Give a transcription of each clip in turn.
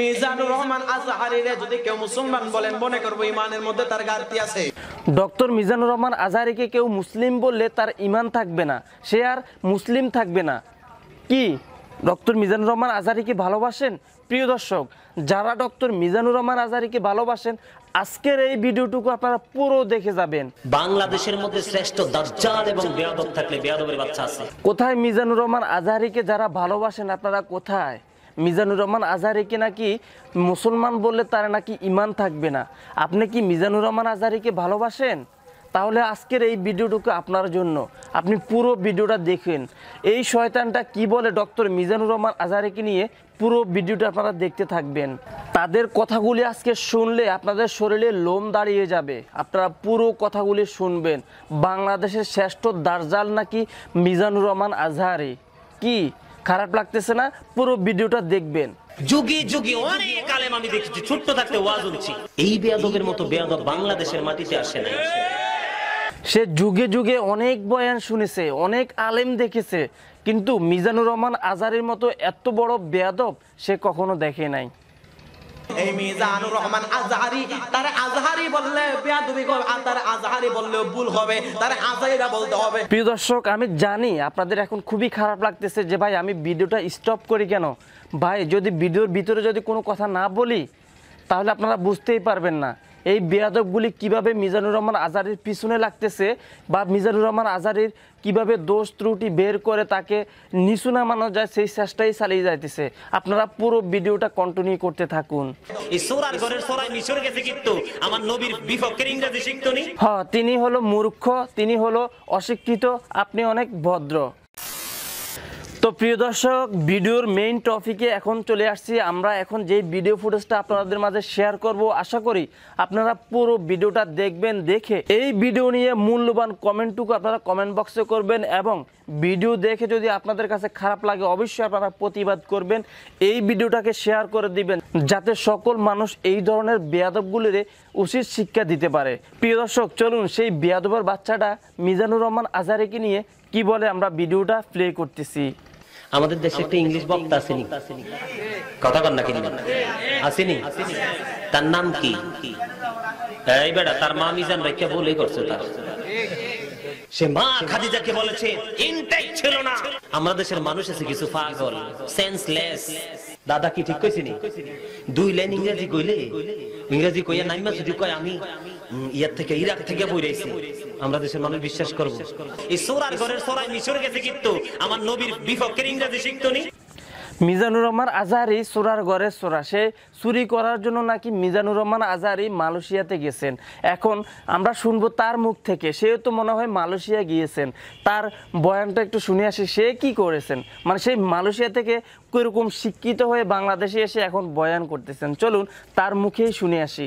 মিজানুর রহমান বলেন ডক্টর মিজানুর রহমান আজহারিকে কেউ মুসলিম বললে তার ইমান থাকবে না সে আর মুসলিম থাকবে না কি ডক্টর মিজানুর রহমান আজারিকে ভালোবাসেন প্রিয় দর্শক যারা ডক্টর মিজানুর রহমান আজারিকে ভালোবাসেন আজকের এই ভিডিওটুকু আপনারা পুরো দেখে যাবেন বাংলাদেশের মধ্যে শ্রেষ্ঠ দজ্জাল এবং বেয়াদব থাকলে বেয়াদবের বাচ্চা আছে কোথায় মিজানুর রহমান আজারিকে যারা ভালোবাসেন আপনারা কোথায় মিজানুর রহমান আজহারিকে নাকি মুসলমান বললে তার নাকি ইমান থাকবে না আপনি কি মিজানুর রহমান আজহারিকে ভালোবাসেন তাহলে আজকের এই ভিডিওটুকু আপনার জন্য আপনি পুরো ভিডিওটা দেখেন এই শয়তানটা কি বলে ডক্টর মিজানুর রহমান আজহারিকে নিয়ে পুরো ভিডিওটা আপনারা দেখতে থাকবেন তাদের কথাগুলি আজকে শুনলে আপনাদের শরীরে লোম দাঁড়িয়ে যাবে আপনারা পুরো কথাগুলি শুনবেন বাংলাদেশের শ্রেষ্ঠ দার্জাল নাকি মিজানুর রহমান আজহারি কি খারাপ লাগতেছে না পুরো ভিডিওটা দেখবেন যুগে যুগে অনেক আলেম আমি দেখেছি ছোট্ট থাকতে ওয়াজ উঠছি এই বেয়াদবের মতো বেয়াদব বাংলাদেশের মাটিতে আসে না সে যুগে যুগে অনেক বয়ান শুনেছে অনেক আলেম দেখেছে কিন্তু মিজানুর রহমান আজারের মতো এত বড় বেয়াদব সে কখনো দেখে নাই এই মিজানুর রহমান আজহারি তার আজহারি বললে বেয়াদবি করবে আর তার আজহারি বললেও ভুল হবে তার আজাইরা বলতে হবে প্রিয় দর্শক আমি জানি আপনাদের এখন খুবই খারাপ লাগতেছে যে ভাই আমি ভিডিওটা স্টপ করি কেন ভাই যদি ভিডিওর ভিতরে যদি কোনো কথা না বলি তাহলে আপনারা বুঝতেই পারবেন না এই বেয়াদবগুলি কিভাবে মিজানুর রহমান আজারির পিছনে লাগতেছে বা মিজানুর রহমান আজারির কিভাবে দোষ ত্রুটি বের করে তাকে নিচু নামানো যায় সেই চেষ্টাই চালিয়ে যাইতেছে আপনারা পুরো ভিডিওটা কন্টিনিউ করতে থাকুন হ্যাঁ তিনি হলো মূর্খ তিনি হলো অশিক্ষিত আপনি অনেক ভদ্র তো প্রিয় দর্শক ভিডিওর মেইন টপিকে এখন চলে আসছি আমরা এখন যে ভিডিও ফুটেজটা আপনাদের মাঝে শেয়ার করব আশা করি আপনারা পুরো ভিডিওটা দেখবেন দেখে এই ভিডিও নিয়ে মূল্যবান কমেন্টটুকু আপনারা কমেন্ট বক্সে করবেন এবং ভিডিও দেখে যদি আপনাদের কাছে খারাপ লাগে অবশ্যই আপনারা প্রতিবাদ করবেন এই ভিডিওটাকে শেয়ার করে দিবেন যাতে সকল মানুষ এই ধরনের বেয়াদবগুলির উচিত শিক্ষা দিতে পারে প্রিয় দর্শক চলুন সেই বেয়াদবের বাচ্চাটা মিজানুর রহমান আজারেকে নিয়ে কি বলে আমরা ভিডিওটা প্লে করতেছি আমাদের দেশে একটা ইংলিশ বক্তা আসেনি কথা কন্যা না আসেনি তার নাম কি এই তার মা মিজান বলেই করছে তার সে মা খাদিজাকে বলেছে ইনটেক ছিল না দেশের মানুষ আছে কিছু পাগল সেন্সলেস দাদা কি ঠিক কইছিনি দুই লাইন ইংরেজি কইলে ইংরেজি কইয়া নাইমা যদি কয় আমি ইয়ার থেকে ইরাক থেকে বই রয়েছে আমরা দেশের মানুষ বিশ্বাস করব এই সোরার ঘরের সোরাই মিশর গেছে কিন্তু আমার নবীর বিপক্ষের ইংরেজি শিখতনি মিজানুর রহমান আজহারি সুরার ঘরে সোরা সে চুরি করার জন্য নাকি মিজানুর রহমান আজহারি মালয়েশিয়াতে গেছেন এখন আমরা শুনবো তার মুখ থেকে সেও তো মনে হয় মালয়েশিয়া গিয়েছেন তার বয়ানটা একটু শুনে আসি সে কি করেছেন মানে সেই মালয়েশিয়া থেকে কীরকম শিক্ষিত হয়ে বাংলাদেশে এসে এখন বয়ান করতেছেন চলুন তার মুখেই শুনে আসি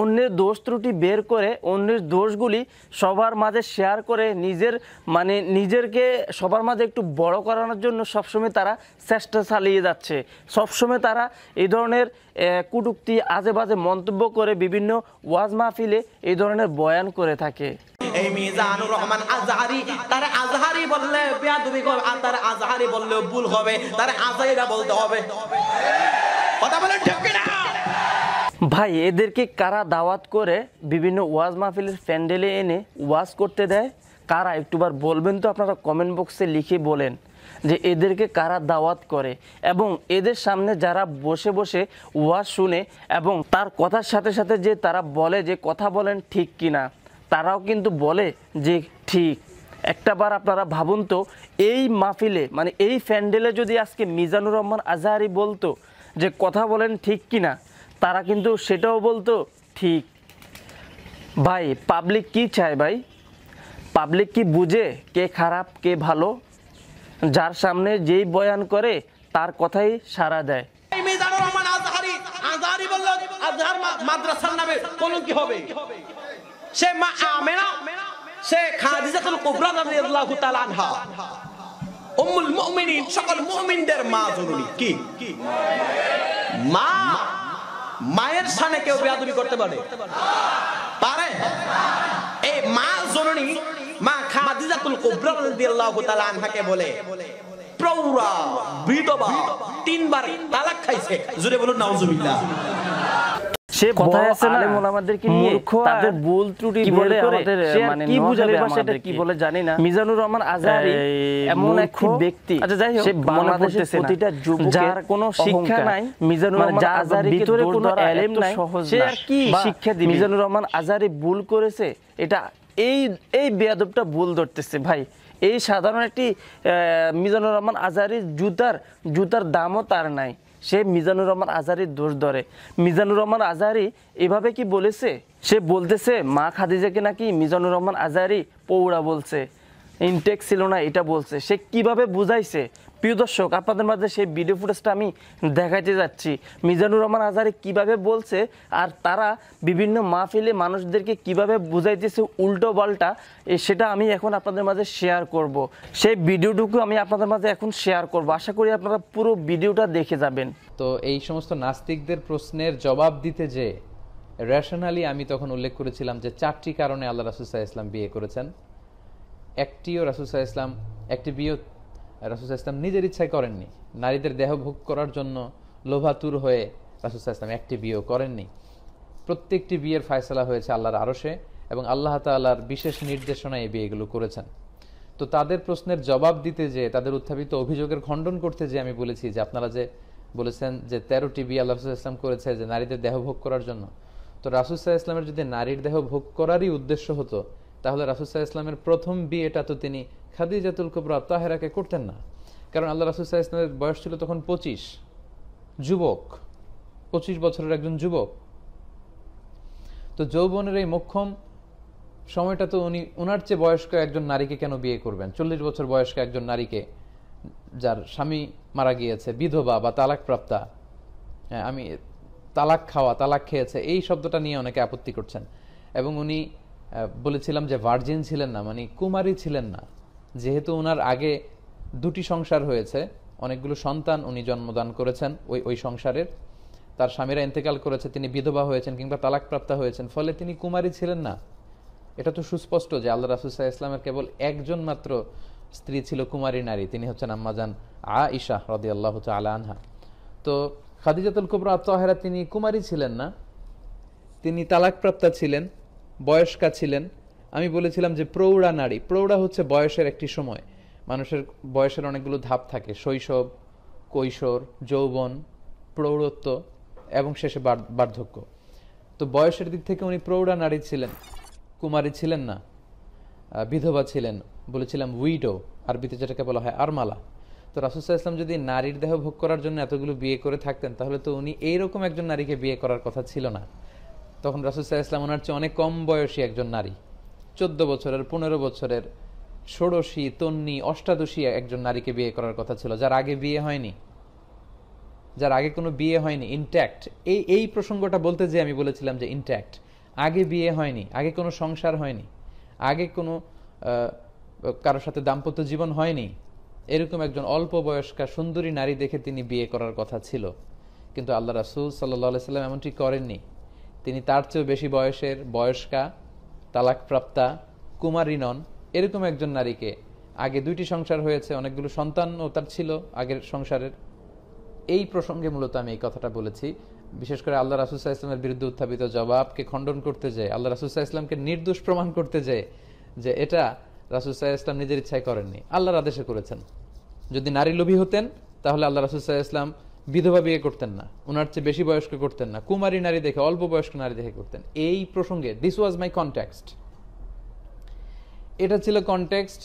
অন্যের দোষ ত্রুটি বের করে অন্যের দোষগুলি সবার মাঝে শেয়ার করে নিজের মানে নিজেরকে সবার মাঝে একটু বড় করানোর জন্য সবসময় তারা চেষ্টা চালিয়ে যাচ্ছে সবসময় তারা এই ধরনের কুটুক্তি আজে বাজে মন্তব্য করে বিভিন্ন ওয়াজ মাহফিলে এই ধরনের বয়ান করে থাকে রহমান আজহারি আজহারি বললে বললে ভুল হবে কথা বলে ঠিক না ভাই এদেরকে কারা দাওয়াত করে বিভিন্ন ওয়াজ মাহফিলের প্যান্ডেলে এনে ওয়াজ করতে দেয় কারা একটুবার বলবেন তো আপনারা কমেন্ট বক্সে লিখে বলেন যে এদেরকে কারা দাওয়াত করে এবং এদের সামনে যারা বসে বসে ওয়াজ শুনে এবং তার কথার সাথে সাথে যে তারা বলে যে কথা বলেন ঠিক কিনা তারাও কিন্তু বলে যে ঠিক একটাবার আপনারা ভাবুন তো এই মাহফিলে মানে এই প্যান্ডেলে যদি আজকে মিজানুর রহমান আজাহারি বলতো যে কথা বলেন ঠিক কিনা তারা কিন্তু সেটাও বলতো ঠিক ভাই পাবলিক কি চায় ভাই পাবলিক কি বুঝে কে খারাপ কে ভালো যার সামনে যেই বয়ান করে তার কথাই সারা দেয় সে মা সে মা মায়ের সানে কেউ বেয়াদবি করতে পারে পারে এই মা জননী মা খাদিজাতুল কুবরা রাদিয়াল্লাহু তাআলা আনহাকে বলে প্রৌরা বিধবা তিনবার তালাক খাইছে জুড়ে বলুন নাউজুবিল্লাহ সে আছে না নিয়ে তাদের ভুল ত্রুটি বলে আমাদের মানে কি কি বলে জানি না মিজানুর রহমান আজারি এমন এক ব্যক্তি আচ্ছা যাই হোক সে প্রতিটা যুবকের কোনো শিক্ষা নাই মানে মিজানুর রহমান আজারি ভিতরে কোনো এলেম নাই সে আর কি শিক্ষা দিবে মিজানুর রহমান আজারি ভুল করেছে এটা এই এই বেয়াদবটা ভুল ধরতেছে ভাই এই সাধারণ একটি মিজানুর রহমান আজারির জুতার জুতার দামও তার নাই সে মিজানুর রহমান আজহারির দোষ ধরে মিজানুর রহমান আজহারি এভাবে কি বলেছে সে বলতেছে মা খাদিজাকে নাকি মিজানুর রহমান আজহারি পৌড়া বলছে ইনটেক ছিল না এটা বলছে সে কিভাবে বুঝাইছে প্রিয় দর্শক আপনাদের মাঝে সেই ভিডিও ফুটেজটা আমি দেখাইতে যাচ্ছি মিজানুর রহমান আজারে কিভাবে বলছে আর তারা বিভিন্ন মাহফিলে মানুষদেরকে কিভাবে বুঝাইতেছে উল্টো বলটা সেটা আমি এখন আপনাদের মাঝে শেয়ার করব। সেই ভিডিওটুকু আমি আপনাদের মাঝে এখন শেয়ার করব আশা করি আপনারা পুরো ভিডিওটা দেখে যাবেন তো এই সমস্ত নাস্তিকদের প্রশ্নের জবাব দিতে যে রেশনালি আমি তখন উল্লেখ করেছিলাম যে চারটি কারণে আল্লাহ রাসুসাহ ইসলাম বিয়ে করেছেন একটিও রাসুসাহ ইসলাম একটি বিয়ে রাসুসাহ ইসলাম নিজের ইচ্ছায় করেননি নারীদের দেহ ভোগ করার জন্য লোভাতুর হয়ে রাসুসাহ ইসলাম একটি বিয়েও করেননি প্রত্যেকটি বিয়ের ফায়সলা হয়েছে আল্লাহর আরশে এবং আল্লাহ তাল্লাহার বিশেষ নির্দেশনায় এই বিয়েগুলো করেছেন তো তাদের প্রশ্নের জবাব দিতে যে তাদের উত্থাপিত অভিযোগের খণ্ডন করতে যে আমি বলেছি যে আপনারা যে বলেছেন যে তেরোটি বিয়ে আল্লাহ ইসলাম করেছে যে নারীদের দেহ ভোগ করার জন্য তো রাসুসাহ ইসলামের যদি নারীর দেহ ভোগ করারই উদ্দেশ্য হতো তাহলে রাসুসাহ ইসলামের প্রথম বিয়েটা তো তিনি খাদিজাতুল কুবরা তাহেরাকে করতেন না কারণ আল্লাহ রাসুসাহ ইসলামের বয়স ছিল তখন পঁচিশ যুবক পঁচিশ বছরের একজন যুবক তো যৌবনের এই মক্ষম সময়টা তো উনি ওনার চেয়ে বয়স্ক একজন নারীকে কেন বিয়ে করবেন চল্লিশ বছর বয়স্ক একজন নারীকে যার স্বামী মারা গিয়েছে বিধবা বা তালাকপ্রাপ্তা হ্যাঁ আমি তালাক খাওয়া তালাক খেয়েছে এই শব্দটা নিয়ে অনেকে আপত্তি করছেন এবং উনি বলেছিলাম যে ভার্জিন ছিলেন না মানে কুমারী ছিলেন না যেহেতু ওনার আগে দুটি সংসার হয়েছে অনেকগুলো সন্তান উনি জন্মদান করেছেন ওই ওই সংসারের তার স্বামীরা ইন্তেকাল করেছে তিনি বিধবা হয়েছেন কিংবা তালাকপ্রাপ্তা হয়েছেন ফলে তিনি কুমারী ছিলেন না এটা তো সুস্পষ্ট যে আল্লাহ রাসুসাহ ইসলামের কেবল একজন মাত্র স্ত্রী ছিল কুমারী নারী তিনি হচ্ছেন আম্মাজান আ ইশা রদি আল্লাহ আলা আনহা তো খাদিজাতুল কুবরা আত্মহারা তিনি কুমারী ছিলেন না তিনি তালাকপ্রাপ্তা ছিলেন বয়স্কা ছিলেন আমি বলেছিলাম যে প্রৌঢ়া নারী প্রৌঢ়া হচ্ছে বয়সের একটি সময় মানুষের বয়সের অনেকগুলো ধাপ থাকে শৈশব কৈশোর যৌবন প্রৌঢ়ত্ব এবং শেষে বার্ধক্য তো বয়সের দিক থেকে উনি প্রৌঢ়া নারী ছিলেন কুমারী ছিলেন না বিধবা ছিলেন বলেছিলাম উইডো আরবিতে যেটাকে বলা হয় আরমালা তো রাসুসাহ ইসলাম যদি নারীর দেহ ভোগ করার জন্য এতগুলো বিয়ে করে থাকতেন তাহলে তো উনি এইরকম একজন নারীকে বিয়ে করার কথা ছিল না তখন রাসুসাহ ইসলাম ওনার চেয়ে অনেক কম বয়সী একজন নারী চোদ্দ বছরের পনেরো বছরের ষোড়শী তন্নি অষ্টাদশী একজন নারীকে বিয়ে করার কথা ছিল যার আগে বিয়ে হয়নি যার আগে কোনো বিয়ে হয়নি ইনট্যাক্ট এই এই প্রসঙ্গটা বলতে যে আমি বলেছিলাম যে ইনট্যাক্ট আগে বিয়ে হয়নি আগে কোনো সংসার হয়নি আগে কোনো কারোর সাথে দাম্পত্য জীবন হয়নি এরকম একজন অল্প বয়স্কা সুন্দরী নারী দেখে তিনি বিয়ে করার কথা ছিল কিন্তু আল্লাহ রাসুল সাল্লাহ সাল্লাম এমনটি করেননি তিনি তার চেয়েও বেশি বয়সের বয়স্কা তালাকপ্রাপ্তা কুমারী নন এরকম একজন নারীকে আগে দুইটি সংসার হয়েছে অনেকগুলো সন্তানও তার ছিল আগের সংসারের এই প্রসঙ্গে মূলত আমি এই কথাটা বলেছি বিশেষ করে আল্লাহ রাসুসাহ ইসলামের বিরুদ্ধে উত্থাপিত জবাবকে খণ্ডন করতে যেয়ে আল্লাহ রাসুসাহ ইসলামকে নির্দোষ প্রমাণ করতে যেয়ে যে এটা রাসুসাহ ইসলাম নিজের ইচ্ছায় করেননি আল্লাহর আদেশে করেছেন যদি নারী লোভী হতেন তাহলে আল্লাহ রাসুসাহ ইসলাম বিধবা বিয়ে করতেন না ওনার চেয়ে বেশি বয়স্ক করতেন না কুমারী নারী দেখে অল্প বয়স্ক নারী দেখে করতেন এই প্রসঙ্গে দিস ওয়াজ মাই কনটেক্সট এটা ছিল কন্টেক্সট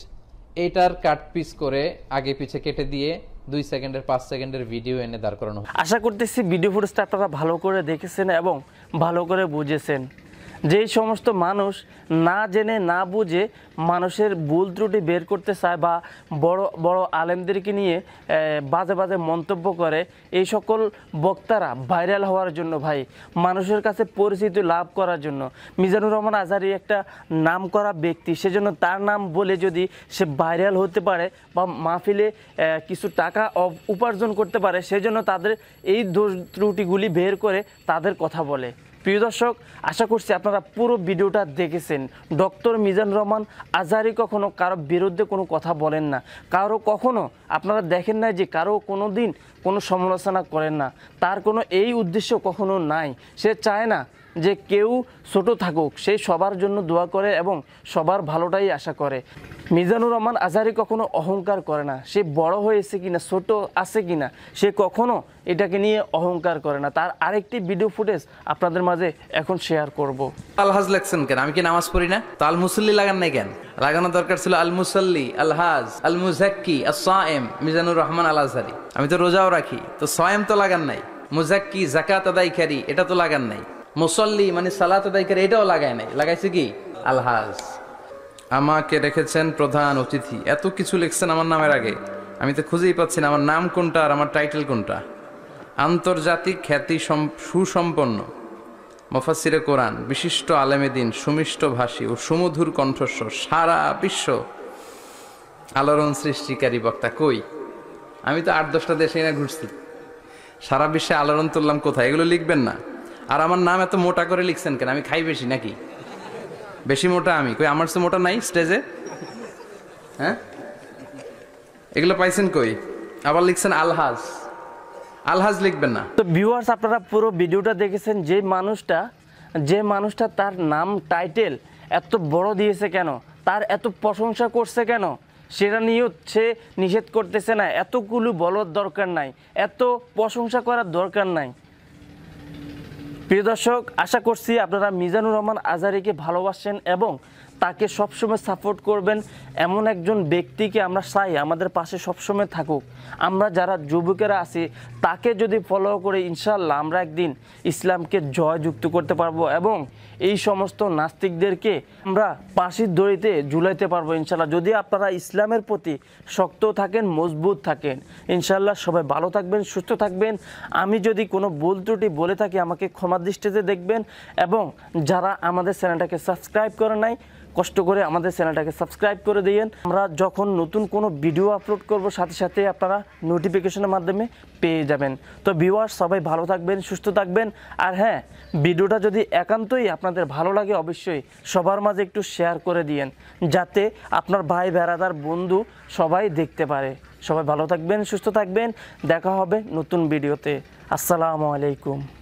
এটার কাট পিস করে আগে পিছে কেটে দিয়ে দুই সেকেন্ডের পাঁচ সেকেন্ডের ভিডিও এনে দাঁড় করানো আশা করতেছি ভিডিও ফুটেজটা আপনারা ভালো করে দেখেছেন এবং ভালো করে বুঝেছেন যেই সমস্ত মানুষ না জেনে না বুঝে মানুষের ভুল ত্রুটি বের করতে চায় বা বড় বড় আলেমদেরকে নিয়ে বাজে বাজে মন্তব্য করে এই সকল বক্তারা ভাইরাল হওয়ার জন্য ভাই মানুষের কাছে পরিচিতি লাভ করার জন্য মিজানুর রহমান আজারি একটা নাম করা ব্যক্তি সেজন্য তার নাম বলে যদি সে ভাইরাল হতে পারে বা মাহফিলে কিছু টাকা উপার্জন করতে পারে সেজন্য তাদের এই দোষ ত্রুটিগুলি বের করে তাদের কথা বলে প্রিয় দর্শক আশা করছি আপনারা পুরো ভিডিওটা দেখেছেন ডক্টর মিজান রহমান আজারি কখনো কারো বিরুদ্ধে কোনো কথা বলেন না কারো কখনো আপনারা দেখেন না যে কারো কোনো দিন কোনো সমালোচনা করেন না তার কোনো এই উদ্দেশ্য কখনো নাই সে চায় না যে কেউ ছোট থাকুক সেই সবার জন্য দোয়া করে এবং সবার ভালোটাই আশা করে মিজানুর রহমান আজহারি কখনো অহংকার করে না সে বড় হয়েছে কিনা ছোট আছে কিনা সে কখনো এটাকে নিয়ে অহংকার করে না তার আরেকটি ভিডিও ফুটেজ আপনাদের মাঝে এখন শেয়ার করব আলহাজ লাগছেন কেন আমি কি নামাজ পড়ি না তো আল মুসল্লি লাগান নাই কেন লাগানো দরকার ছিল আল মুসল্লি আলহাজ আল মুজাক্কি আসায়েম মিজানুর রহমান আল আজহারি আমি তো রোজাও রাখি তো সোয়েম তো লাগান নাই মুজাক্কি জাকাত আদায়কারী এটা তো লাগান নাই মুসল্লি মানে সালাত আদায়কারী এটাও লাগায় নাই লাগাইছে কি আলহাজ আমাকে রেখেছেন প্রধান অতিথি এত কিছু লিখছেন আমার নামের আগে আমি তো খুঁজেই পাচ্ছি না আমার নাম কোনটা আর আমার টাইটেল কোনটা আন্তর্জাতিক খ্যাতি সুসম্পন্ন মফাসিরে কোরআন বিশিষ্ট আলেমেদিন সুমিষ্ট ভাষী ও সুমধুর কণ্ঠস্বর সারা বিশ্ব আলোড়ন সৃষ্টিকারী বক্তা কই আমি তো আট দশটা দেশে না ঘুরছি সারা বিশ্বে আলোড়ন তুললাম কোথায় এগুলো লিখবেন না আর আমার নাম এত মোটা করে লিখছেন কেন আমি খাই বেশি নাকি বেশি মোটা আমি কই আমার সে মোটা নাই স্টেজে হ্যাঁ এগুলো পাইছেন কই আবার লিখছেন আলহাজ আলহাজ লিখবেন না তো ভিউয়ার্স আপনারা পুরো ভিডিওটা দেখেছেন যে মানুষটা যে মানুষটা তার নাম টাইটেল এত বড় দিয়েছে কেন তার এত প্রশংসা করছে কেন সেটা নিয়েও সে নিষেধ করতেছে না এতগুলো বলার দরকার নাই এত প্রশংসা করার দরকার নাই প্রিয় দর্শক আশা করছি আপনারা মিজানুর রহমান আজারিকে ভালোবাসেন এবং তাকে সবসময় সাপোর্ট করবেন এমন একজন ব্যক্তিকে আমরা চাই আমাদের পাশে সবসময় থাকুক আমরা যারা যুবকেরা আছি তাকে যদি ফলো করে ইনশাল্লাহ আমরা একদিন ইসলামকে জয় যুক্ত করতে পারবো এবং এই সমস্ত নাস্তিকদেরকে আমরা পাশের দড়িতে ঝুলাইতে পারবো ইনশাল্লাহ যদি আপনারা ইসলামের প্রতি শক্ত থাকেন মজবুত থাকেন ইনশাল্লাহ সবাই ভালো থাকবেন সুস্থ থাকবেন আমি যদি কোনো ভুল ত্রুটি বলে থাকি আমাকে ক্ষমা দৃষ্টিতে দেখবেন এবং যারা আমাদের চ্যানেলটাকে সাবস্ক্রাইব করে নাই কষ্ট করে আমাদের চ্যানেলটাকে সাবস্ক্রাইব করে দিয়েন আমরা যখন নতুন কোনো ভিডিও আপলোড করব সাথে সাথে আপনারা নোটিফিকেশনের মাধ্যমে পেয়ে যাবেন তো ভিউয়ার সবাই ভালো থাকবেন সুস্থ থাকবেন আর হ্যাঁ ভিডিওটা যদি একান্তই আপনাদের ভালো লাগে অবশ্যই সবার মাঝে একটু শেয়ার করে দিয়েন যাতে আপনার ভাই বেড়াদার বন্ধু সবাই দেখতে পারে সবাই ভালো থাকবেন সুস্থ থাকবেন দেখা হবে নতুন ভিডিওতে আসসালামু আলাইকুম